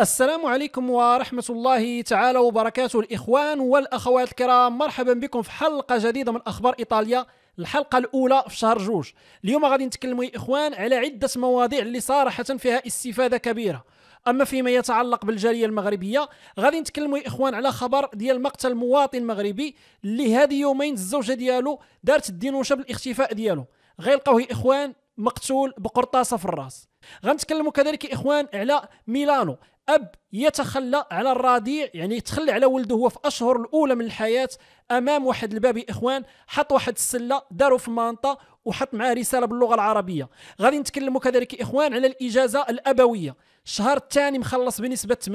السلام عليكم ورحمة الله تعالى وبركاته الإخوان والأخوات الكرام مرحبا بكم في حلقة جديدة من أخبار إيطاليا الحلقة الأولى في شهر جوج اليوم غادي نتكلموا يا إخوان على عدة مواضيع اللي صراحة فيها استفادة كبيرة اما فيما يتعلق بالجاليه المغربيه غادي نتكلموا يا اخوان على خبر ديال مقتل مواطن مغربي اللي هذه يومين الزوجه ديالو دارت الدينوشه بالاختفاء ديالو غيلقوه يا اخوان مقتول بقرطاسه في الراس غنتكلموا كذلك يا اخوان على ميلانو اب يتخلى على الرضيع يعني يتخلى على ولده هو في اشهر الاولى من الحياه امام واحد الباب يا اخوان حط واحد السله داروا في مانطا وحط معاه رساله باللغه العربيه غادي نتكلموا كذلك اخوان على الاجازه الابويه الشهر الثاني مخلص بنسبه 80%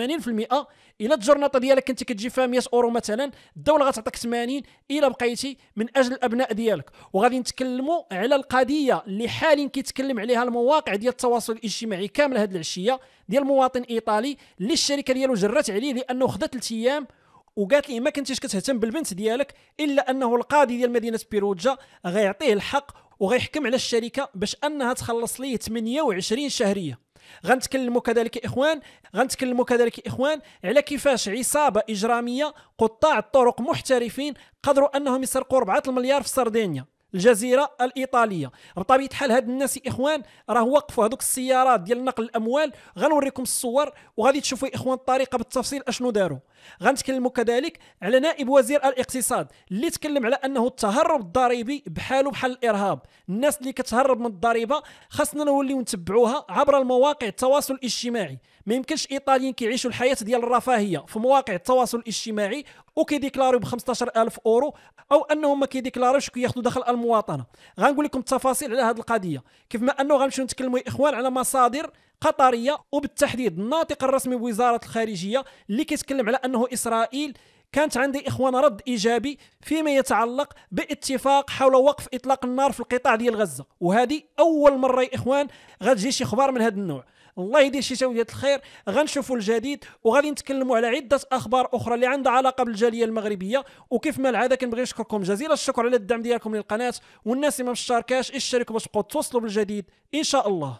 الى الجرناطه ديالك كنتي كتجي فيها 100 اورو مثلا الدوله غتعطيك 80 الى بقيتي من اجل الابناء ديالك وغادي نتكلموا على القضيه اللي حاليا كيتكلم عليها المواقع ديال التواصل الاجتماعي كامل هذه العشيه ديال مواطن ايطالي اللي الشركه ديالو جرات عليه لانه خدات 3 ايام وقالت لي ما كنتيش كتهتم بالبنت ديالك الا انه القاضي ديال مدينه بيروجا غيعطيه الحق وغيحكم على الشركه باش انها تخلص ليه 28 شهريه غنتكلموا كذلك اخوان غنتكلموا كذلك اخوان على كيفاش عصابه اجراميه قطاع الطرق محترفين قدروا انهم يسرقوا 4 المليار في سردينيا الجزيره الايطاليه بطبيعه الحال هاد الناس يا اخوان راه وقفوا هذوك السيارات ديال نقل الاموال غنوريكم الصور وغادي تشوفوا يا اخوان الطريقه بالتفصيل اشنو داروا غنتكلموا كذلك على نائب وزير الاقتصاد اللي تكلم على انه التهرب الضريبي بحاله بحال الارهاب الناس اللي كتهرب من الضريبه خاصنا نوليو نتبعوها عبر المواقع التواصل الاجتماعي ما يمكنش ايطاليين كيعيشوا الحياه ديال الرفاهيه في مواقع التواصل الاجتماعي وكيديكلاريو ب 15000 اورو او انهم ما كيديكلاروش كياخذوا دخل المواطنه غنقول لكم التفاصيل على هذه القضيه كيف ما انه غنمشيو نتكلموا يا اخوان على مصادر قطريه وبالتحديد الناطق الرسمي بوزاره الخارجيه اللي كيتكلم على انه اسرائيل كانت عندي اخوان رد ايجابي فيما يتعلق باتفاق حول وقف اطلاق النار في القطاع ديال غزه وهذه اول مره يا اخوان غتجي شي اخبار من هذا النوع الله يدير شي سوية الخير غنشوفوا الجديد وغادي نتكلموا على عدة أخبار أخرى اللي عندها علاقة بالجالية المغربية وكيف ما العادة كنبغي نشكركم جزيل الشكر على الدعم ديالكم للقناة والناس اللي ما مشتركاش اشتركوا باش توصلوا بالجديد إن شاء الله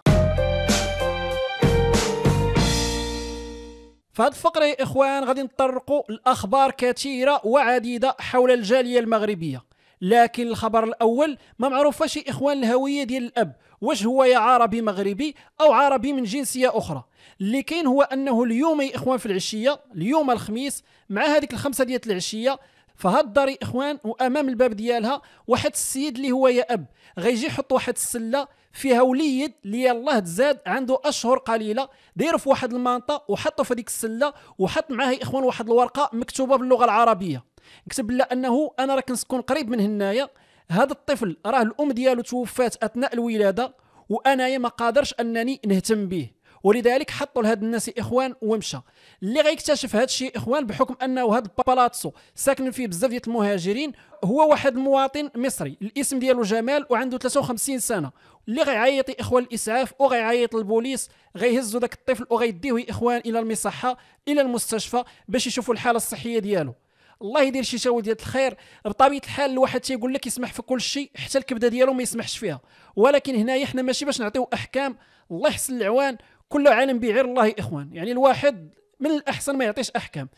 في هذه الفقرة يا إخوان غادي نطرقوا لأخبار كثيرة وعديدة حول الجالية المغربية لكن الخبر الاول ما معروف واش اخوان الهويه ديال الاب واش هو يا عربي مغربي او عربي من جنسيه اخرى اللي كاين هو انه اليوم يا اخوان في العشيه اليوم الخميس مع هذيك الخمسه ديال العشيه الدار يا اخوان وامام الباب ديالها واحد السيد اللي هو يا اب غيجي يحط واحد السله فيها وليد اللي الله تزاد عنده اشهر قليله داير في واحد المانطا وحطوا في هذيك السله وحط معاه يا اخوان واحد الورقه مكتوبه باللغه العربيه كتب لا انه انا راه كنسكن قريب من هنايا هذا الطفل راه الام ديالو توفات اثناء الولاده وانايا ما قادرش انني نهتم به ولذلك حطوا لهاد الناس اخوان ومشى اللي غيكتشف هاد الشيء اخوان بحكم انه هاد البالاتسو ساكن فيه بزاف ديال المهاجرين هو واحد مواطن مصري الاسم ديالو جمال وعنده 53 سنه اللي غيعيط اخوان الاسعاف وغيعيط البوليس غيهزوا داك الطفل وغيديوه اخوان الى المصحه الى المستشفى باش يشوفوا الحاله الصحيه ديالو الله يدير شي شاول ديال الخير بطبيعه الحال الواحد تيقول لك يسمح في كل شيء حتى الكبده ديالو ما يسمحش فيها ولكن هنايا حنا ماشي باش نعطيو احكام الله يحسن العوان كل عالم بعير الله اخوان يعني الواحد من الاحسن ما يعطيش احكام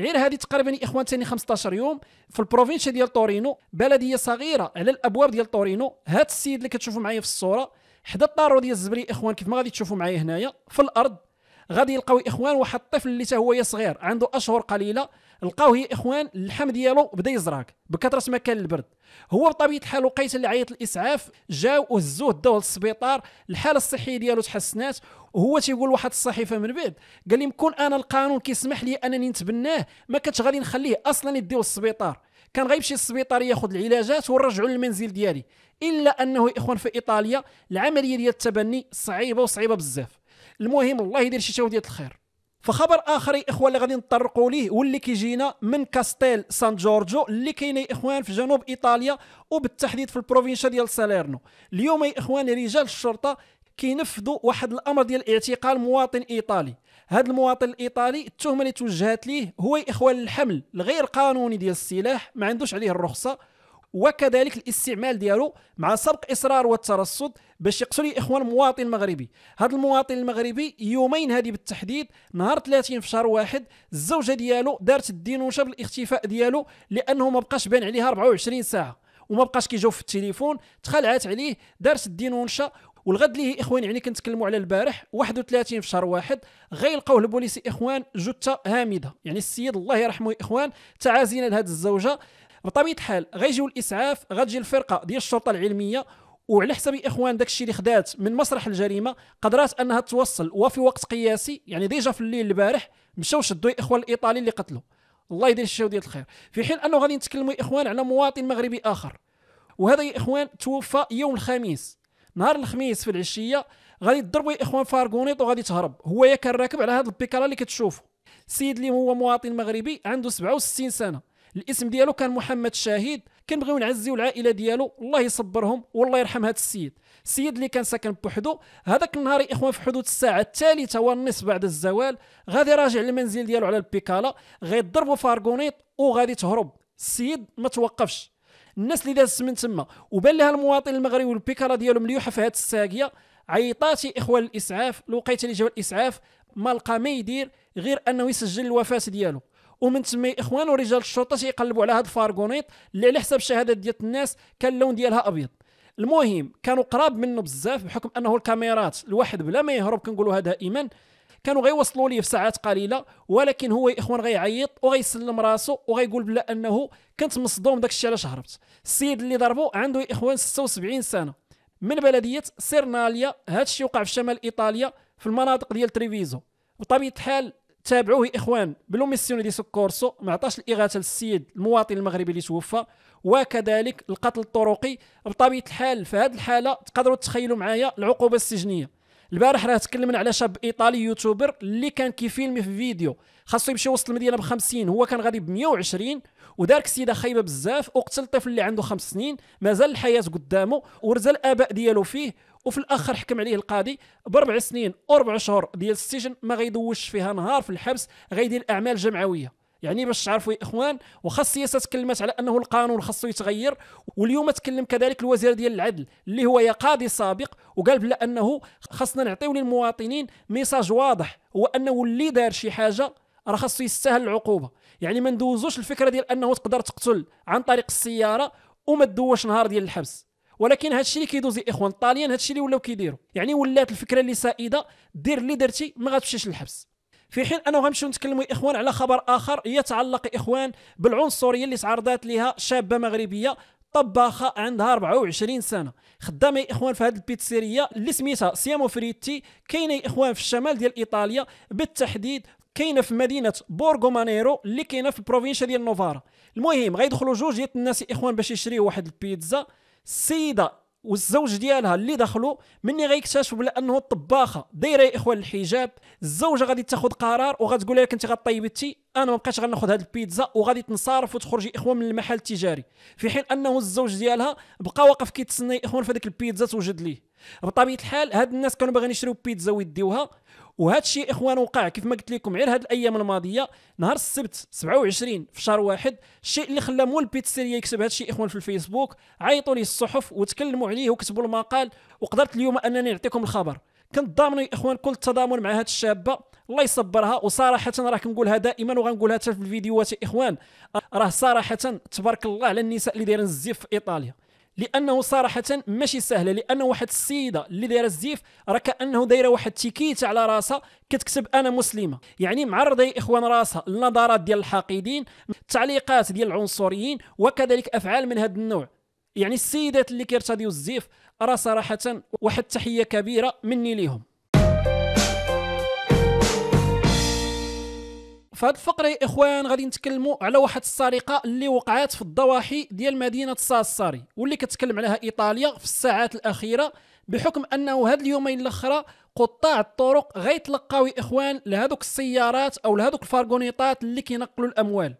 غير هذه تقريبا اخوان ثاني 15 يوم في البروفينشيا ديال تورينو بلديه صغيره على الابواب ديال تورينو هذا السيد اللي كتشوفوا معايا في الصوره حدا الطارو ديال الزبري اخوان كيف ما غادي تشوفوا معايا هنايا في الارض غادي يلقاو اخوان واحد الطفل اللي هو صغير عنده اشهر قليله لقاو هي اخوان اللحم ديالو بدا يزرق بكثره ما كان البرد هو بطبيعه الحال وقيت اللي عيط الاسعاف جاو وهزوه داوه للسبيطار الحاله الصحيه ديالو تحسنات وهو تيقول واحد الصحيفه من بعد قال لي مكون انا القانون كيسمح لي انني نتبناه ما كنتش غادي نخليه اصلا يديو للسبيطار كان غيمشي للسبيطار ياخذ العلاجات ونرجعو للمنزل ديالي الا انه اخوان في ايطاليا العمليه ديال التبني صعيبه وصعيبه بزاف المهم الله يدير شي ديال الخير فخبر اخر اخوان اللي غادي نطرقوا ليه واللي كيجينا من كاستيل سان جورجو اللي كاين يا اخوان في جنوب ايطاليا وبالتحديد في البروفينشا ديال ساليرنو اليوم يا اخوان رجال الشرطه كينفذوا واحد الامر ديال اعتقال مواطن ايطالي هذا المواطن الايطالي التهمه اللي توجهت ليه هو يا اخوان الحمل الغير قانوني ديال السلاح ما عندوش عليه الرخصه وكذلك الاستعمال ديالو مع سبق اصرار والترصد باش يقتل الاخوان مواطن مغربي هذا المواطن المغربي يومين هذه بالتحديد نهار 30 في شهر واحد الزوجه ديالو دارت الدينوشه بالاختفاء ديالو لانه ما بقاش بان عليها 24 ساعه وما بقاش كيجاوب في التليفون تخلعات عليه دارت الدينوشه والغد ليه اخوان يعني كنتكلموا على البارح 31 في شهر واحد غيلقاوه البوليسي اخوان جثه هامده يعني السيد الله يرحمه اخوان تعازينا لهذه الزوجه بطبيعه الحال غيجيو الاسعاف غتجي الفرقه ديال الشرطه العلميه وعلى حسب الاخوان الشيء اللي خدات من مسرح الجريمه قدرات انها توصل وفي وقت قياسي يعني ديجا في الليل البارح مشاو شدوا الاخوان الايطالي اللي قتلوا الله يدير الشيء ديال الخير في حين انه غادي نتكلموا اخوان على مواطن مغربي اخر وهذا يا اخوان توفى يوم الخميس نهار الخميس في العشيه غادي تضربوا يا اخوان فارغونيط وغادي تهرب هو يا كان راكب على هذا البيكالا اللي كتشوفوا سيد اللي هو مواطن مغربي عنده 67 سنه الاسم ديالو كان محمد الشهيد كنبغيو نعزيو العائله ديالو الله يصبرهم والله يرحم هذا السيد السيد اللي كان ساكن بوحدو هذاك النهار يا اخوان في حدود الساعه الثالثه والنصف بعد الزوال غادي راجع للمنزل ديالو على البيكالا غيضربو فارغونيت وغادي تهرب السيد ما توقفش الناس اللي دازت من تما وبان لها المواطن المغربي والبيكالا ديالو مليوحه في هذه الساقيه عيطاتي اخوان الاسعاف الوقيته اللي جاو الاسعاف ما لقى ما يدير غير انه يسجل الوفاه ديالو ومن تما اخوان ورجال الشرطه تيقلبوا على هذا الفارغونيط اللي على حسب الشهادات ديال الناس كان اللون ديالها ابيض المهم كانوا قراب منه بزاف بحكم انه الكاميرات الواحد بلا ما يهرب هذا دائما كانوا غيوصلوا ليه في ساعات قليله ولكن هو اخوان غيعيط وغيسلم راسو وغيقول بلا انه كنت مصدوم داك الشيء علاش هربت السيد اللي ضربو عنده اخوان 76 سنه من بلديه سيرناليا هذا الشيء وقع في شمال ايطاليا في المناطق ديال تريفيزو بطبيعه الحال تابعوه اخوان بلوميسيون دي سكورسو ما عطاش الاغاثه للسيد المواطن المغربي اللي توفى وكذلك القتل الطرقي بطبيعه الحال في هذه الحاله تقدروا تتخيلوا معايا العقوبه السجنيه البارح راه تكلمنا على شاب ايطالي يوتيوبر اللي كان كيفيلمي في فيديو خاصو يمشي وسط المدينه ب 50 هو كان غادي ب 120 ودارك السيده خايبه بزاف وقتل الطفل اللي عنده خمس سنين مازال الحياه قدامه ورزل الاباء ديالو فيه وفي الاخر حكم عليه القاضي باربع سنين واربع شهور ديال السجن ما غيدوش فيها نهار في الحبس غيدير اعمال جمعويه يعني باش تعرفوا يا اخوان وخا السياسه تكلمت على انه القانون خاصو يتغير واليوم تكلم كذلك الوزير ديال العدل اللي هو يا قاضي سابق وقال بلا انه خاصنا نعطيو للمواطنين ميساج واضح هو انه اللي دار شي حاجه راه خاصو يستاهل العقوبه يعني ما ندوزوش الفكره ديال انه تقدر تقتل عن طريق السياره وما تدوش نهار ديال الحبس ولكن هذا الشيء اللي كيدوز الاخوان الطاليان هذا الشيء اللي ولاو كيديروا يعني ولات الفكره اللي سائده دير اللي درتي ما غتمشيش للحبس في حين انا غنمشيو نتكلموا اخوان على خبر اخر يتعلق اخوان بالعنصريه اللي تعرضت لها شابه مغربيه طباخه عندها 24 سنه خدامه اخوان في هذه البيتسيريا اللي سميتها سيامو فريتي كاينه اخوان في الشمال ديال ايطاليا بالتحديد كاينه في مدينه بورغومانيرو اللي كاينه في البروفينشا ديال نوفارا المهم غيدخلوا جوج ديال الناس اخوان باش يشريوا واحد البيتزا السيده والزوج ديالها اللي دخلوا مني غيكتشفوا بلا انه الطباخه دايره يا اخوان الحجاب الزوجه غادي تاخذ قرار وغتقول لك انت غطيبي انا ما بقاش غناخذ هاد البيتزا وغادي تنصرف وتخرجي اخوان من المحل التجاري في حين انه الزوج ديالها بقى واقف كيتسنى اخوان في هذيك البيتزا توجد ليه بطبيعه الحال هاد الناس كانوا باغيين يشريو بيتزا ويديوها وهذا الشيء اخوان وقع كيف ما قلت لكم غير هذه الايام الماضيه نهار السبت 27 في شهر واحد الشيء اللي خلى مول بيتسيريا يكتب هذا الشيء اخوان في الفيسبوك عيطوا لي الصحف وتكلموا عليه وكتبوا المقال وقدرت اليوم انني نعطيكم الخبر كنت يا اخوان كل التضامن مع هذه الشابه الله يصبرها وصراحه راه كنقولها دائما وغنقولها حتى في الفيديوهات يا اخوان راه صراحه تبارك الله على النساء اللي دايرين الزيف في ايطاليا لانه صراحه ماشي سهله لان واحد السيده اللي دايره الزيف راه كانه دايره واحد التيكيت على راسها كتكتب انا مسلمه يعني معرضه يا اخوان راسها للنظرات ديال الحاقدين التعليقات ديال العنصريين وكذلك افعال من هذا النوع يعني السيدات اللي كيرتديو الزيف راه صراحه واحد التحيه كبيره مني ليهم في هذه الفقره اخوان غادي نتكلموا على واحد السرقه اللي وقعت في الضواحي ديال مدينه ساساري واللي كتكلم عليها ايطاليا في الساعات الاخيره بحكم انه هاد اليومين الاخرى قطاع الطرق غيتلقاو اخوان لهذوك السيارات او لهذوك الفارغونيطات اللي كينقلوا الاموال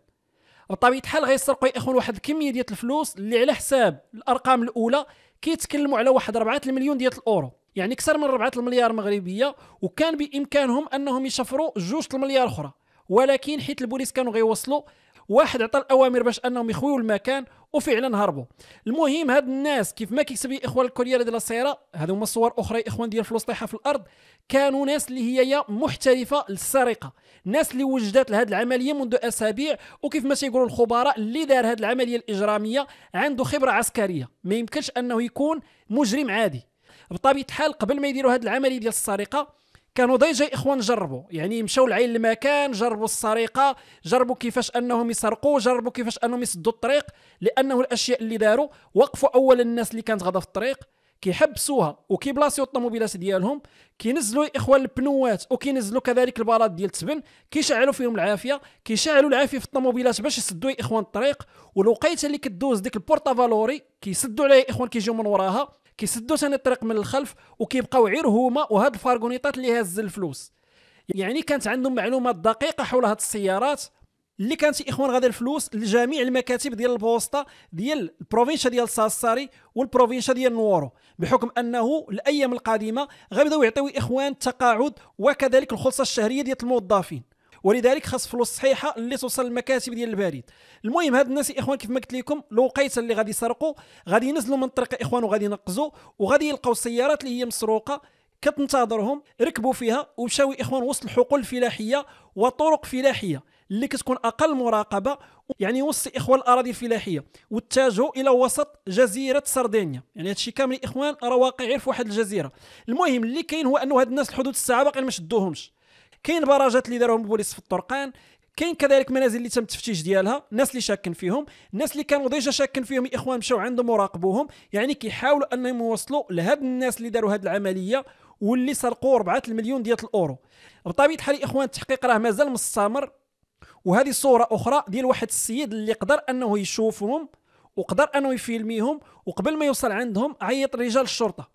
بطبيعه الحال غيسرقوا يا اخوان واحد الكميه ديال الفلوس اللي على حساب الارقام الاولى كيتكلموا على واحد 4 المليون ديال الاورو يعني اكثر من 4 المليار مغربيه وكان بامكانهم انهم يشفروا جوج المليار اخرى ولكن حيت البوليس كانوا غيوصلوا واحد عطى الاوامر باش انهم يخويو المكان وفعلا هربوا المهم هاد الناس كيف ما كيكتب لي اخوان الكوريال ديال السيره هادو هما صور اخرى اخوان ديال فلوس طايحه في الارض كانوا ناس اللي هي محترفه للسرقه ناس اللي وجدت لهاد العمليه منذ اسابيع وكيف ما تيقولوا الخبراء اللي دار هاد العمليه الاجراميه عنده خبره عسكريه ما يمكنش انه يكون مجرم عادي بطبيعه الحال قبل ما يديروا هاد العمليه ديال السرقه كانوا ديجا اخوان جربوا يعني مشاو لعين المكان جربوا السرقه جربوا كيفاش انهم يسرقوا جربوا كيفاش انهم يسدوا الطريق لانه الاشياء اللي داروا وقفوا اول الناس اللي كانت غاده في الطريق كيحبسوها وكيبلاصيو الطوموبيلات ديالهم كينزلوا الاخوان البنوات وكينزلوا كذلك البلاط ديال التبن كيشعلوا فيهم العافيه كيشعلوا العافيه في الطوموبيلات باش يسدوا الاخوان الطريق والوقيته اللي كدوز ديك البورتافالوري كيسدوا عليها الاخوان كيجيو من وراها كيسدوا ثاني الطريق من الخلف وكيبقاو غير هما وهاد الفارغونيطات اللي هاز الفلوس يعني كانت عندهم معلومات دقيقه حول هاد السيارات اللي كانت اخوان غادي الفلوس لجميع المكاتب ديال البوسطه ديال البروفينشا ديال ساساري والبروفينشا ديال نورو بحكم انه الايام القادمه غيبداو يعطيو اخوان التقاعد وكذلك الخلصه الشهريه ديال الموظفين ولذلك خاص فلوس صحيحه اللي توصل للمكاتب ديال البريد المهم هاد الناس اخوان كيف ما قلت لكم الوقيته اللي غادي يسرقوا غادي ينزلوا من الطريق اخوان وغادي ينقزوا وغادي يلقاو السيارات اللي هي مسروقه كتنتظرهم ركبوا فيها ومشاو اخوان وسط الحقول الفلاحيه وطرق فلاحيه اللي كتكون اقل مراقبه يعني وسط اخوان الاراضي الفلاحيه واتجهوا الى وسط جزيره سردينيا يعني هادشي كامل اخوان راه واقع غير في واحد الجزيره المهم اللي كاين هو انه هاد الناس الحدود الساعه باقي ما شدوهمش كاين باراجات اللي داروهم البوليس في الطرقان كاين كذلك منازل اللي تم التفتيش ديالها الناس اللي شاكين فيهم الناس اللي كانوا ديجا شاكين فيهم الاخوان مشاو عندهم وراقبوهم يعني كيحاولوا انهم يوصلوا لهاد الناس اللي داروا هاد العمليه واللي سرقوا 4 المليون ديال الاورو بطبيعه الحال الاخوان التحقيق راه مازال مستمر وهذه صوره اخرى ديال واحد السيد اللي قدر انه يشوفهم وقدر انه يفيلميهم وقبل ما يوصل عندهم عيط رجال الشرطه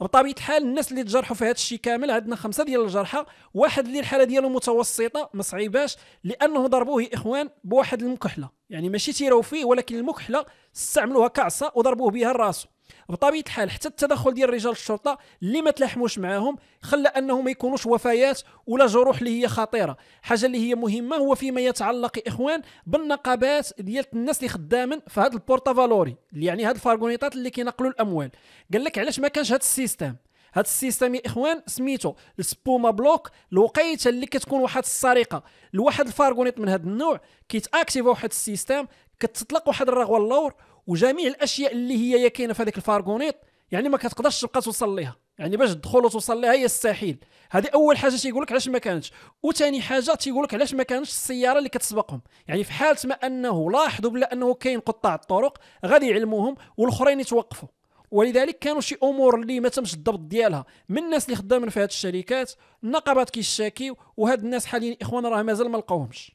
بطبيعه الحال الناس اللي تجرحوا في هذا الشيء كامل عندنا خمسه ديال الجرحى واحد اللي الحاله ديالو متوسطه ما صعيباش لانه ضربوه اخوان بواحد المكحله يعني ماشي تيراو فيه ولكن المكحله استعملوها كعصا وضربوه بها راسه بطبيعه الحال حتى التدخل ديال رجال الشرطه اللي ما تلاحموش معاهم خلى انه ما يكونوش وفيات ولا جروح اللي هي خطيره حاجه اللي هي مهمه هو فيما يتعلق اخوان بالنقابات ديال الناس اللي خدامين في هذا البورتافالوري يعني هاد الفارغونيطات اللي كينقلوا الاموال قال لك علاش ما كانش هذا السيستم هذا السيستم يا اخوان سميتو السبوما بلوك الوقيته اللي كتكون واحد السرقه لواحد الفارغونيط من هذا النوع كيتاكتيفا واحد السيستم كتطلق واحد الرغوه اللور وجميع الاشياء اللي هي يا كاينه في هذاك الفارغونيط يعني ما كتقدرش تبقى توصل ليها يعني باش تدخل وتوصل ليها هي الساحل هذه اول حاجه تيقول لك علاش ما كانتش وثاني حاجه تيقول لك علاش ما كانتش السياره اللي كتسبقهم يعني في حاله ما انه لاحظوا بلا انه كاين قطاع الطرق غادي يعلموهم والاخرين يتوقفوا ولذلك كانوا شي امور اللي ما تمش الضبط ديالها من الناس اللي خدامين في هذه الشركات النقابات كيشاكيو وهاد الناس حاليا اخوان راه مازال ما لقاوهمش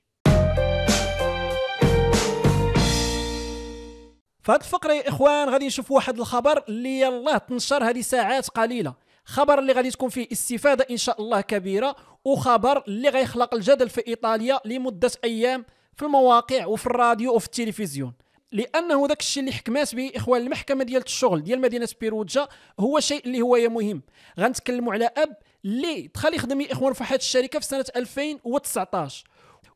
فهاد الفقره يا اخوان غادي نشوف واحد الخبر اللي يلاه تنشر هذه ساعات قليله خبر اللي غادي تكون فيه استفاده ان شاء الله كبيره وخبر اللي غيخلق الجدل في ايطاليا لمده ايام في المواقع وفي الراديو وفي التلفزيون لانه داك الشيء اللي حكمات به اخوان المحكمه ديال الشغل ديال مدينه بيروجا هو شيء اللي هو مهم غنتكلموا على اب اللي دخل يخدم يا اخوان في واحد الشركه في سنه 2019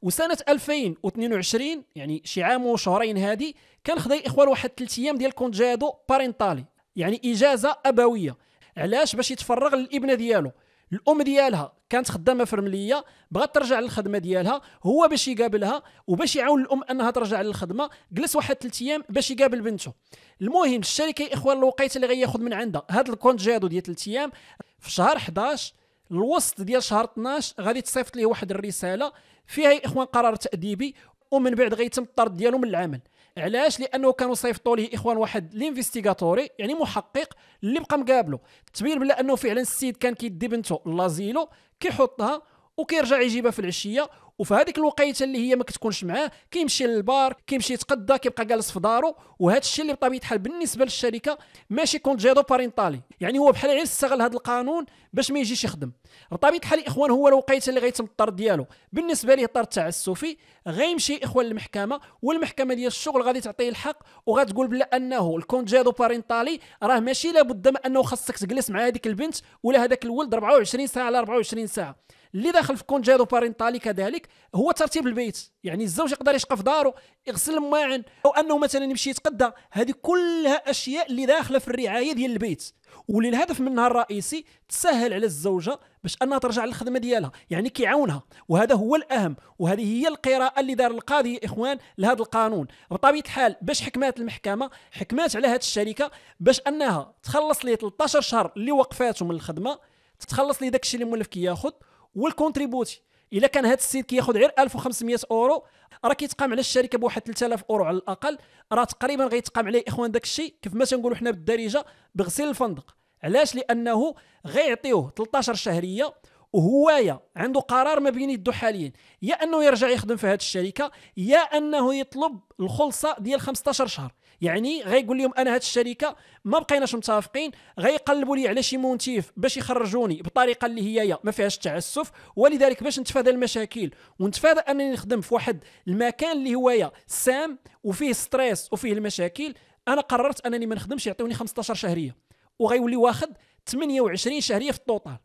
وسنه 2022 يعني شي عام وشهرين هذه كان خدا الاخوان واحد ثلاث ايام ديال كونجادو بارينتالي يعني اجازه ابويه علاش باش يتفرغ للابنه ديالو الام ديالها كانت خدامه في المليه بغات ترجع للخدمه ديالها هو باش يقابلها وباش يعاون الام انها ترجع للخدمه جلس واحد ثلاث ايام باش يقابل بنته المهم الشركه يا اخوان الوقيته اللي غياخذ من عندها هذا الكونجادو ديال ثلاث ايام في شهر 11 الوسط ديال شهر 12 غادي تصيفط ليه واحد الرساله فيها يا اخوان قرار تاديبي ومن بعد غيتم الطرد ديالو من العمل علاش لانه كانوا صيفطوا ليه اخوان واحد لينفستيغاتوري يعني محقق اللي بقى مقابلو تبين بلا انه فعلا السيد كان كيدي بنته لازيلو كيحطها وكيرجع يجيبها في العشيه وفي هذيك الوقيته اللي هي ما كتكونش معاه كيمشي للبار كيمشي يتقدى كيبقى جالس في دارو وهذا الشيء اللي بطبيعه الحال بالنسبه للشركه ماشي كونجيدو بارينتالي يعني هو بحال غير استغل هذا القانون باش ما يجيش يخدم بطبيعه الحال الاخوان هو الوقيته اللي غيتم الطرد ديالو بالنسبه ليه طرد التعسفي غيمشي اخوان للمحكمه والمحكمه ديال الشغل غادي تعطيه الحق وغتقول بلا انه الكونجيدو بارينتالي راه ماشي لابد ما انه خاصك تجلس مع هذيك البنت ولا هذاك الولد 24 ساعه على 24 ساعه اللي داخل في كونجيرو بارينتالي كذلك هو ترتيب البيت يعني الزوج يقدر يشقى في داره يغسل الماعن او انه مثلا يمشي يتقدى هذه كلها اشياء اللي داخله في الرعايه ديال البيت واللي الهدف منها الرئيسي تسهل على الزوجه باش انها ترجع للخدمه ديالها يعني كيعاونها وهذا هو الاهم وهذه هي القراءه اللي دار القاضي يا اخوان لهذا القانون بطبيعه الحال باش حكمات المحكمه حكمات على هذه الشركه باش انها تخلص ليه 13 شهر اللي وقفاتهم من الخدمه تتخلص ليه داكشي اللي مولف كياخذ كي والكونتريبوتي الا كان هذا السيد كياخذ غير 1500 اورو راه كيتقام على الشركه بواحد 3000 اورو على الاقل راه تقريبا غيتقام عليه اخوان داك الشيء كيف ما تنقولوا حنا بالدارجه بغسيل الفندق علاش لانه غيعطيوه 13 شهريه وهوايا عنده قرار ما بين يدو حاليا يا انه يرجع يخدم في هذه الشركه يا انه يطلب الخلصه ديال 15 شهر يعني غيقول لهم انا هاد الشركه ما بقيناش متفقين غيقلبوا لي على شي مونتيف باش يخرجوني بطريقه اللي هي, ما فيهاش تعسف ولذلك باش نتفادى المشاكل ونتفادى انني نخدم في واحد المكان اللي هو سام وفيه ستريس وفيه المشاكل انا قررت انني ما نخدمش يعطوني 15 شهريه وغيولي واخد 28 شهريه في الطوطال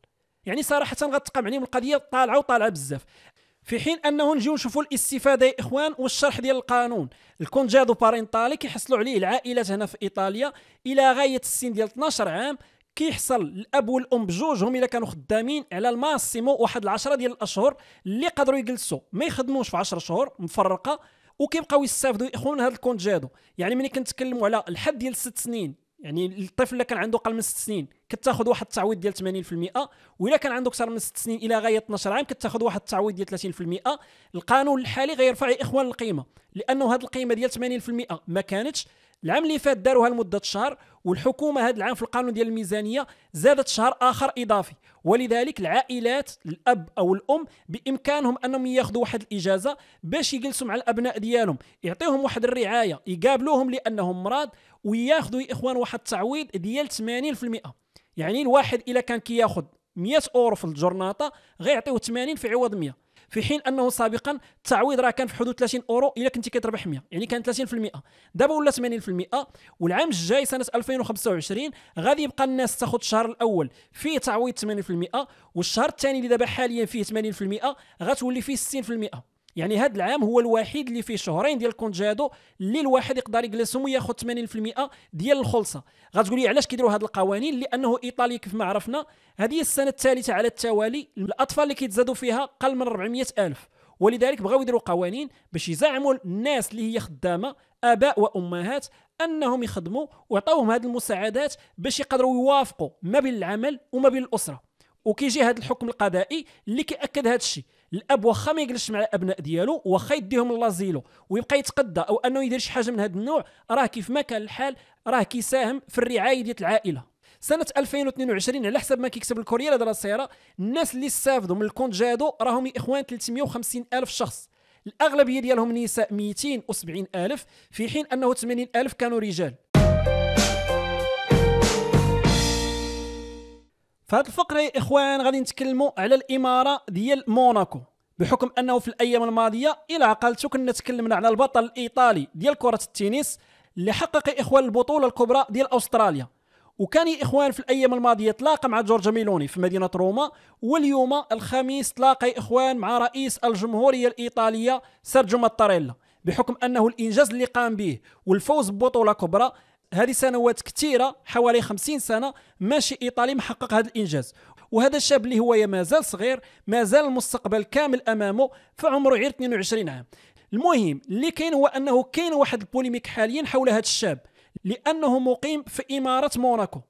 يعني صراحه غتقام عليهم القضيه طالعه وطالعه بزاف في حين انه نجيو نشوفوا الاستفاده يا اخوان والشرح ديال القانون الكونجادو بارينتالي كيحصلوا عليه العائلات هنا في ايطاليا الى غايه السن ديال 12 عام كيحصل الاب والام بجوجهم الا كانوا خدامين على الماسيمو واحد العشرة ديال الاشهر اللي قدروا يجلسوا ما يخدموش في 10 شهور مفرقه وكيبقاو يستافدوا يا اخوان من هذا الكونجادو يعني ملي كنتكلموا على الحد ديال 6 سنين يعني الطفل اللي كان عنده اقل من 6 سنين كتاخذ واحد التعويض ديال 80% والا كان عنده اكثر من 6 سنين الى غايه 12 عام كتاخذ واحد التعويض ديال 30% القانون الحالي غيرفع يا اخوان القيمه لانه هذه القيمه ديال 80% ما كانتش العام اللي فات داروها لمده شهر والحكومه هذا العام في القانون ديال الميزانيه زادت شهر اخر اضافي ولذلك العائلات الاب او الام بامكانهم انهم ياخذوا واحد الاجازه باش يجلسوا مع الابناء ديالهم يعطيهم واحد الرعايه يقابلوهم لانهم مراد وياخذوا يا اخوان واحد التعويض ديال 80% يعني الواحد الا كان كياخذ 100 اورو في الجرناطه غيعطيوه 80 في عوض 100 في حين انه سابقا التعويض راه كان في حدود 30 اورو الا كنتي كتربح 100 يعني كان 30% دابا ولا 80% والعام الجاي سنه 2025 غادي يبقى الناس تاخذ الشهر الاول فيه تعويض 80% والشهر الثاني اللي دابا حاليا فيه 80% غتولي فيه 60% يعني هذا العام هو الوحيد اللي فيه شهرين ديال الكونجادو اللي الواحد يقدر يجلسهم وياخذ 80% ديال الخلصه غتقول لي علاش كيديروا هاد القوانين لانه ايطاليا كيف ما عرفنا هذه هي السنه الثالثه على التوالي الاطفال اللي كيتزادوا فيها قل من 400 الف ولذلك بغاو يديروا قوانين باش يزعموا الناس اللي هي خدامه اباء وامهات انهم يخدموا وعطاوهم هذه المساعدات باش يقدروا يوافقوا ما بين العمل وما بين الاسره وكيجي هذا الحكم القضائي اللي كياكد هذا الشيء الاب واخا ما يجلسش مع الابناء ديالو واخا يديهم لازيلو ويبقى يتقدى او انه يدير شي حاجه من هذا النوع راه كيف ما كان الحال راه كيساهم في الرعايه ديال العائله سنة 2022 على حسب ما كيكتب الكوريير هذا السيره الناس اللي استافدوا من الكونت جادو راهم اخوان 350 الف شخص الاغلبيه ديالهم نساء 270 الف في حين انه 80 الف كانوا رجال في الفقره يا اخوان غادي نتكلموا على الاماره ديال موناكو بحكم انه في الايام الماضيه الى عقلتو كنا تكلمنا على البطل الايطالي ديال كره التنس اللي حقق يا اخوان البطوله الكبرى ديال استراليا وكان يا اخوان في الايام الماضيه تلاقى مع جورج ميلوني في مدينه روما واليوم الخميس تلاقى يا اخوان مع رئيس الجمهوريه الايطاليه سيرجيو ماتاريلا بحكم انه الانجاز اللي قام به والفوز ببطوله كبرى هذه سنوات كثيره حوالي 50 سنه ماشي ايطالي محقق هذا الانجاز وهذا الشاب اللي هو مازال صغير مازال المستقبل كامل امامه فعمره غير 22 عام المهم اللي كاين هو انه كاين واحد البوليميك حاليا حول هذا الشاب لانه مقيم في اماره موناكو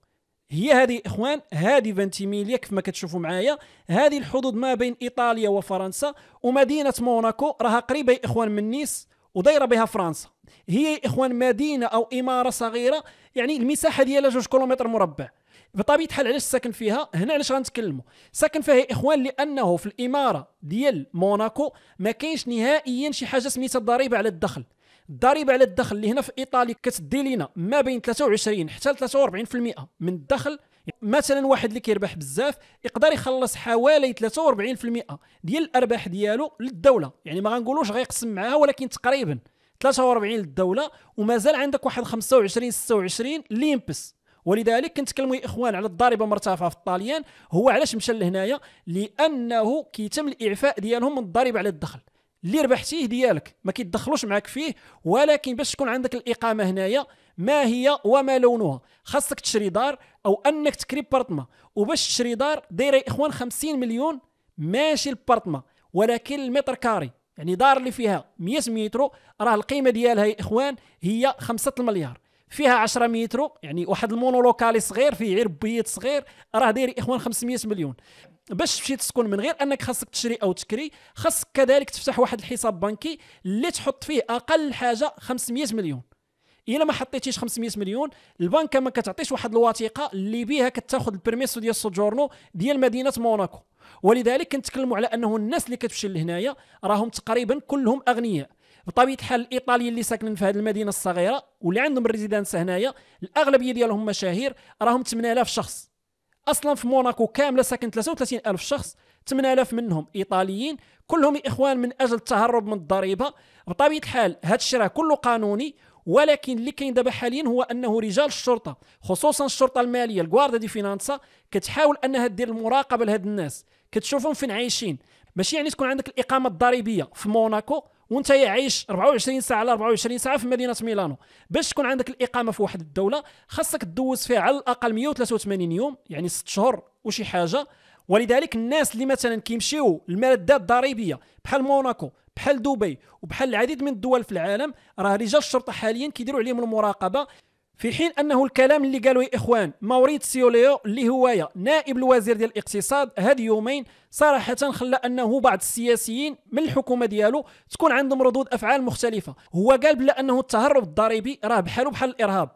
هي هذه اخوان هذه فانتيميليا كيف ما كتشوفوا معايا هذه الحدود ما بين ايطاليا وفرنسا ومدينه موناكو راها قريبه اخوان من نيس ودايره بها فرنسا هي اخوان مدينه او اماره صغيره يعني المساحه ديالها جوج كيلومتر مربع بطبيعه الحال علاش ساكن فيها هنا علاش غنتكلموا ساكن فيها يا اخوان لانه في الاماره ديال موناكو ما كاينش نهائيا شي حاجه سميتها الضريبه على الدخل الضريبه على الدخل اللي هنا في ايطاليا كتدي لينا ما بين 23 حتى 43% من الدخل مثلا واحد اللي كيربح بزاف يقدر يخلص حوالي 43% ديال الارباح ديالو للدوله يعني ما غنقولوش غيقسم معاها ولكن تقريبا 43 للدوله ومازال عندك واحد 25 26 ليمبس ولذلك كنتكلموا يا اخوان على الضريبه مرتفعه في الطاليان هو علاش مشى لهنايا لانه كيتم الاعفاء ديالهم من الضريبه على الدخل اللي ربحتيه ديالك ما كيتدخلوش معاك فيه ولكن باش تكون عندك الاقامه هنايا ما هي وما لونها خاصك تشري دار او انك تكري بارتما وباش تشري دار دايره يا اخوان 50 مليون ماشي البارتما ولكن المتر كاري يعني دار اللي فيها 100 متر راه القيمه ديالها يا اخوان هي 5 المليار فيها 10 متر يعني واحد المونولوكالي صغير فيه غير بيت صغير راه داير اخوان 500 مليون باش تمشي تسكن من غير انك خاصك تشري او تكري خاصك كذلك تفتح واحد الحساب بنكي اللي تحط فيه اقل حاجه 500 مليون الا ما حطيتيش 500 مليون البنكه ما كتعطيش واحد الوثيقه اللي بها كتاخذ البيرميسو ديال السوجورنو ديال مدينه موناكو ولذلك كنتكلموا على انه الناس اللي كتمشي لهنايا راهم تقريبا كلهم اغنياء بطبيعه الحال الايطاليين اللي ساكنين في هذه المدينه الصغيره واللي عندهم الريزيدنس هنايا الاغلبيه ديالهم مشاهير راهم 8000 شخص اصلا في موناكو كامله ساكن 33000 شخص 8000 منهم ايطاليين كلهم اخوان من اجل التهرب من الضريبه بطبيعه الحال هذا الشيء راه كله قانوني ولكن اللي كاين دابا حاليا هو انه رجال الشرطه خصوصا الشرطه الماليه الكواردا دي فينانسا كتحاول انها دير المراقبه لهاد الناس كتشوفهم فين عايشين ماشي يعني تكون عندك الاقامه الضريبيه في موناكو وانت عايش 24 ساعه على 24 ساعه في مدينه ميلانو باش تكون عندك الاقامه في واحد الدوله خاصك تدوز فيها على الاقل 183 يوم يعني 6 شهور وشي حاجه ولذلك الناس اللي مثلا كيمشيو المردات الضريبيه بحال موناكو بحال دبي وبحال العديد من الدول في العالم راه رجال الشرطه حاليا كيديروا عليهم المراقبه في حين انه الكلام اللي قالوا اخوان موريتسيو سيوليو اللي هو نائب الوزير ديال الاقتصاد هاد يومين صراحه خلى انه بعض السياسيين من الحكومه ديالو تكون عندهم ردود افعال مختلفه هو قال بلا انه التهرب الضريبي راه بحاله بحال الارهاب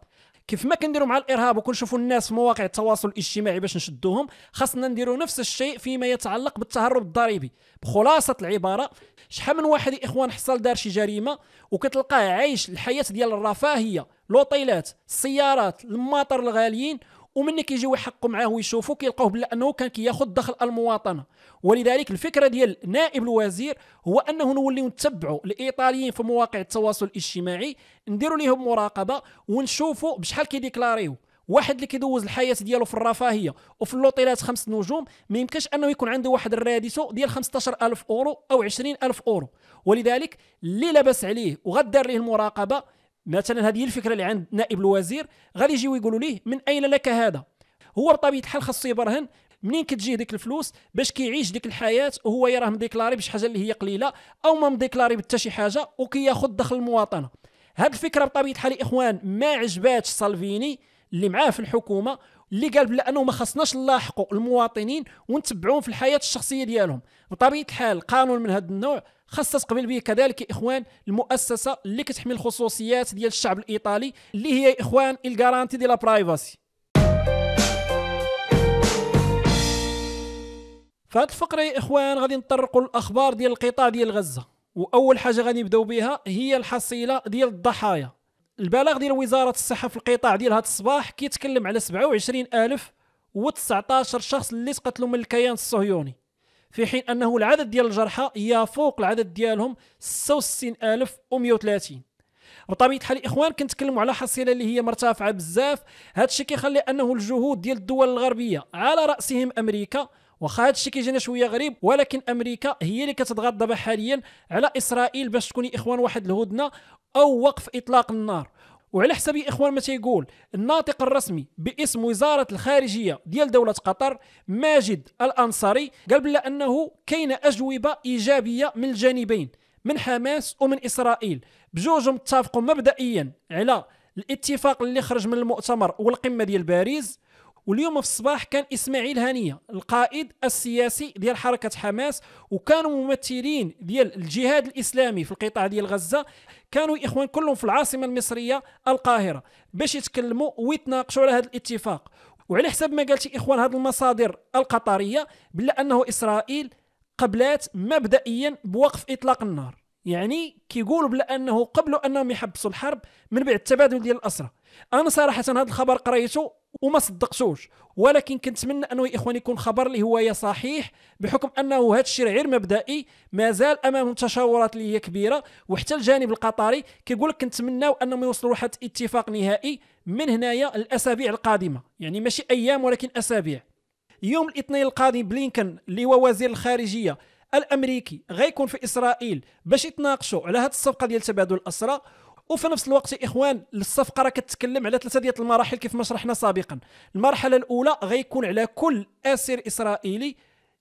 كيف ما كنديروا مع الارهاب وكنشوفوا الناس في مواقع التواصل الاجتماعي باش نشدوهم خاصنا نديروا نفس الشيء فيما يتعلق بالتهرب الضريبي بخلاصه العباره شحال من واحد اخوان حصل دار شي جريمه وكتلقاه عايش الحياه ديال الرفاهيه لوطيلات السيارات الماطر الغاليين ومن كيجيو يحقوا معاه ويشوفوا كيلقاوه بلا انه كان كياخذ دخل المواطنه ولذلك الفكره ديال نائب الوزير هو انه نوليو نتبعوا الايطاليين في مواقع التواصل الاجتماعي نديروا لهم مراقبه ونشوفوا بشحال كيديكلاريو واحد اللي كيدوز الحياه ديالو في الرفاهيه وفي اللوطيلات خمس نجوم ما يمكنش انه يكون عنده واحد الراديسو ديال 15000 اورو او 20000 اورو ولذلك اللي لاباس عليه وغدار ليه المراقبه مثلا هذه الفكره اللي عند نائب الوزير غادي يجيو يقولوا ليه من اين لك هذا هو بطبيعه الحال خاصو يبرهن منين كتجيه ديك الفلوس باش كيعيش ديك الحياه وهو يراه مديكلاري بشي حاجه اللي هي قليله او ما مديكلاري بتا شي حاجه وكياخذ دخل المواطنه هاد الفكره بطبيعه الحال اخوان ما عجباتش سالفيني اللي معاه في الحكومه اللي قال بلا انه ما خصناش نلاحقوا المواطنين ونتبعوهم في الحياه الشخصيه ديالهم بطبيعه الحال قانون من هذا النوع خصص تقبل به كذلك يا إخوان المؤسسة اللي كتحمي الخصوصيات ديال الشعب الإيطالي اللي هي يا إخوان الجارانتي دي لا برايفاسي فهاد الفقره يا اخوان غادي نطرقوا الاخبار ديال القطاع ديال غزه واول حاجه غادي نبداو بها هي الحصيله ديال الضحايا البلاغ ديال وزاره الصحه في القطاع ديال هذا الصباح كيتكلم على 27019 شخص اللي تقتلوا من الكيان الصهيوني في حين انه العدد ديال الجرحى يفوق العدد ديالهم 66130 بطبيعه الحال الاخوان كنتكلموا على حصيله اللي هي مرتفعه بزاف هادشي كيخلي انه الجهود ديال الدول الغربيه على راسهم امريكا واخا هادشي كيجينا شويه غريب ولكن امريكا هي اللي كتضغط دابا حاليا على اسرائيل باش تكوني اخوان واحد الهدنه او وقف اطلاق النار وعلى حسب اخوان ما تيقول الناطق الرسمي باسم وزاره الخارجيه ديال دوله قطر ماجد الانصاري قال بلا انه كاين اجوبه ايجابيه من الجانبين من حماس ومن اسرائيل بجوجهم اتفقوا مبدئيا على الاتفاق اللي خرج من المؤتمر والقمه ديال باريس واليوم في الصباح كان اسماعيل هنيه القائد السياسي ديال حركه حماس وكانوا ممثلين ديال الجهاد الاسلامي في القطاع ديال غزه كانوا الاخوان كلهم في العاصمه المصريه القاهره باش يتكلموا ويتناقشوا على هذا الاتفاق وعلى حسب ما قالت اخوان هذه المصادر القطريه بلا انه اسرائيل قبلات مبدئيا بوقف اطلاق النار يعني كيقولوا بلا انه قبلوا انهم يحبسوا الحرب من بعد التبادل ديال الاسرى انا صراحه هذا الخبر قريته وما صدقتوش ولكن كنتمنى انه يا اخواني يكون خبر اللي هو صحيح بحكم انه هذا الشيء غير مبدئي مازال امامهم تشاورات اللي هي كبيره وحتى الجانب القطري كيقول لك كنتمناو انهم يوصلوا لواحد اتفاق نهائي من هنايا الاسابيع القادمه يعني ماشي ايام ولكن اسابيع يوم الاثنين القادم بلينكن اللي هو وزير الخارجيه الامريكي غيكون في اسرائيل باش يتناقشوا على هذه الصفقه ديال تبادل الاسرى وفي نفس الوقت يا اخوان الصفقه راه كتتكلم على ثلاثه ديال المراحل كيف ما شرحنا سابقا المرحله الاولى غيكون على كل اسير اسرائيلي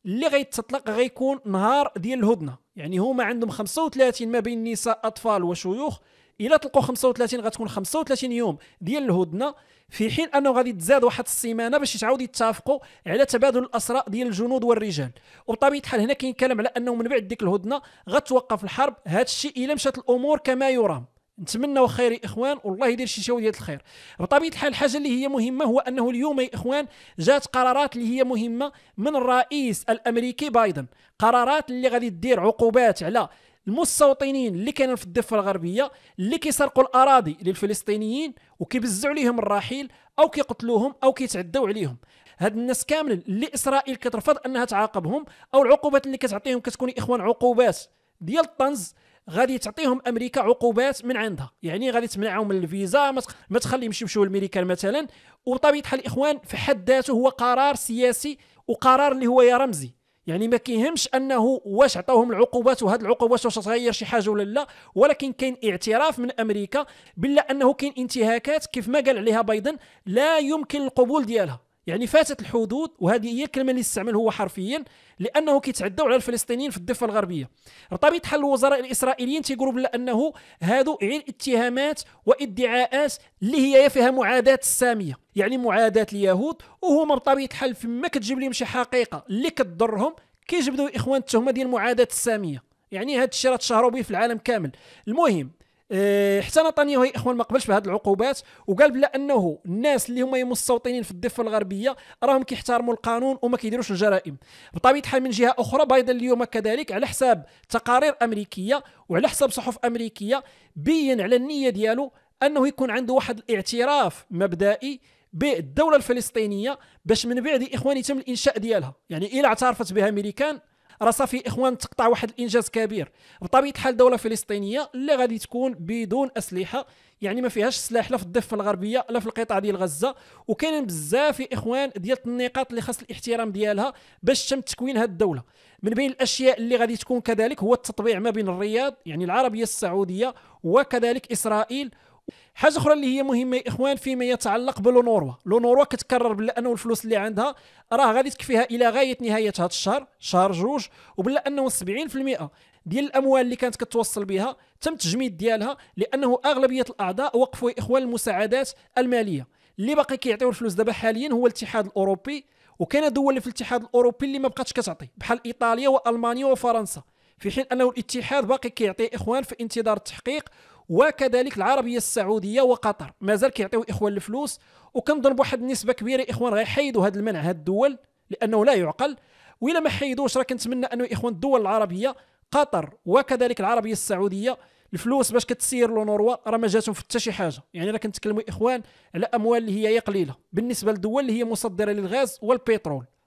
اللي غيتطلق غيكون نهار ديال الهدنه يعني هما عندهم 35 ما بين نساء اطفال وشيوخ الا طلقوا 35 غتكون 35 يوم ديال الهدنه في حين انه غادي تزاد واحد السيمانه باش يتعاودوا يتفقوا على تبادل الاسرى ديال الجنود والرجال وبطبيعه الحال هنا كاين كلام على انه من بعد ديك الهدنه غتوقف الحرب هذا الشيء الا مشات الامور كما يرام نتمنوا خير يا اخوان والله يدير شي شويه الخير بطبيعه الحال الحاجه اللي هي مهمه هو انه اليوم يا اخوان جات قرارات اللي هي مهمه من الرئيس الامريكي بايدن قرارات اللي غادي دير عقوبات على المستوطنين اللي كانوا في الضفه الغربيه اللي كيسرقوا الاراضي للفلسطينيين وكيبزوا عليهم الرحيل او كيقتلوهم او كيتعدوا عليهم هاد الناس كامل اللي اسرائيل كترفض انها تعاقبهم او العقوبات اللي كتعطيهم كتكون اخوان عقوبات ديال الطنز غادي تعطيهم امريكا عقوبات من عندها يعني غادي تمنعهم من الفيزا ما تخليهمش يمشيو لامريكان مثلا وطبيعه الحال الاخوان في حد ذاته هو قرار سياسي وقرار اللي هو يا رمزي يعني ما كيهمش انه واش عطاوهم العقوبات وهذه العقوبات واش تغير شي حاجه ولا لا ولكن كاين اعتراف من امريكا بلا انه كاين انتهاكات كيف ما قال عليها بايدن لا يمكن القبول ديالها يعني فاتت الحدود وهذه هي الكلمه اللي استعمل هو حرفيا لانه كيتعدوا على الفلسطينيين في الضفه الغربيه ارتبط حل الوزراء الاسرائيليين تيقولوا بلا انه هادو غير اتهامات وادعاءات اللي هي فيها معاداه الساميه يعني معاداه اليهود وهما بطبيعه الحال فيما كتجيب لهم شي حقيقه اللي كتضرهم كيجبدوا اخوان التهمه ديال معاداه الساميه يعني هذا الشيء راه تشهروا به في العالم كامل المهم إيه، حتى نتنياهو يا اخوان ما قبلش بهذه العقوبات وقال بلا انه الناس اللي هما مستوطنين في الضفه الغربيه راهم كيحترموا القانون وما كيديروش الجرائم بطبيعه الحال من جهه اخرى بايدن اليوم كذلك على حساب تقارير امريكيه وعلى حساب صحف امريكيه بين على النيه ديالو انه يكون عنده واحد الاعتراف مبدئي بالدوله الفلسطينيه باش من بعد اخواني يتم الانشاء ديالها يعني الا اعترفت بها امريكان راه صافي اخوان تقطع واحد الانجاز كبير بطبيعه الحال دوله فلسطينيه اللي غادي تكون بدون اسلحه يعني ما فيهاش سلاح لا في الضفه الغربيه لا في القطاع ديال غزه وكاينين بزاف يا اخوان ديال النقاط اللي خاص الاحترام ديالها باش تم تكوين هذه الدوله من بين الاشياء اللي غادي تكون كذلك هو التطبيع ما بين الرياض يعني العربيه السعوديه وكذلك اسرائيل حاجه اخرى اللي هي مهمه يا اخوان فيما يتعلق بلونوروا لونوروا كتكرر بلا انه الفلوس اللي عندها راه غادي تكفيها الى غايه نهايه هذا الشهر شهر جوج وبلا انه 70% ديال الاموال اللي كانت كتوصل بها تم تجميد ديالها لانه اغلبيه الاعضاء وقفوا يا اخوان المساعدات الماليه اللي باقي كيعطيو الفلوس دابا حاليا هو الاتحاد الاوروبي وكاين دول في الاتحاد الاوروبي اللي ما بقاتش كتعطي بحال ايطاليا والمانيا وفرنسا في حين انه الاتحاد باقي كيعطي اخوان في انتظار التحقيق وكذلك العربيه السعوديه وقطر مازال كيعطيو اخوان الفلوس وكنظن بواحد النسبه كبيره اخوان غيحيدوا هذا المنع هاد الدول لانه لا يعقل وإلا ما حيدوش راه كنتمنى انه اخوان الدول العربيه قطر وكذلك العربيه السعوديه الفلوس باش كتسير لونوروا راه ما جاتهم في حتى شي حاجه يعني راه كنتكلموا اخوان على اموال اللي هي قليله بالنسبه للدول اللي هي مصدره للغاز والبترول